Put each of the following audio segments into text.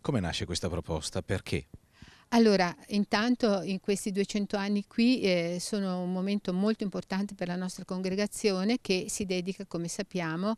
Come nasce questa proposta? Perché? Allora, intanto in questi 200 anni qui eh, sono un momento molto importante per la nostra congregazione che si dedica, come sappiamo,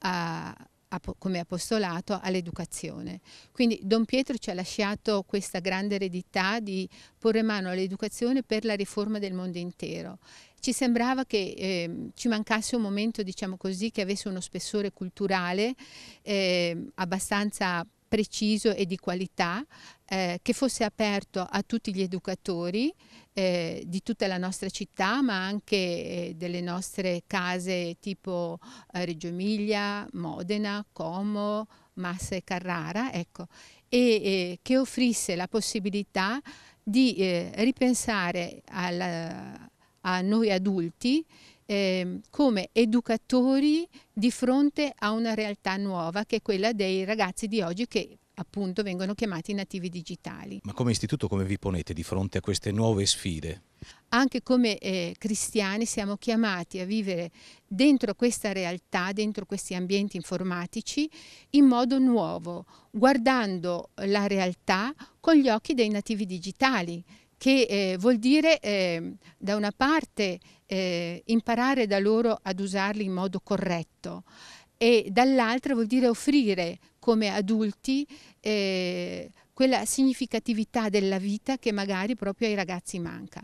a, a, come apostolato all'educazione. Quindi Don Pietro ci ha lasciato questa grande eredità di porre mano all'educazione per la riforma del mondo intero ci sembrava che eh, ci mancasse un momento, diciamo così, che avesse uno spessore culturale eh, abbastanza preciso e di qualità eh, che fosse aperto a tutti gli educatori eh, di tutta la nostra città ma anche eh, delle nostre case tipo eh, Reggio Emilia, Modena, Como, Massa e Carrara ecco, e eh, che offrisse la possibilità di eh, ripensare alla, a noi adulti eh, come educatori di fronte a una realtà nuova che è quella dei ragazzi di oggi che appunto vengono chiamati nativi digitali. Ma come istituto come vi ponete di fronte a queste nuove sfide? Anche come eh, cristiani siamo chiamati a vivere dentro questa realtà, dentro questi ambienti informatici, in modo nuovo, guardando la realtà con gli occhi dei nativi digitali, che eh, vuol dire eh, da una parte eh, imparare da loro ad usarli in modo corretto e dall'altra vuol dire offrire come adulti eh, quella significatività della vita che magari proprio ai ragazzi manca.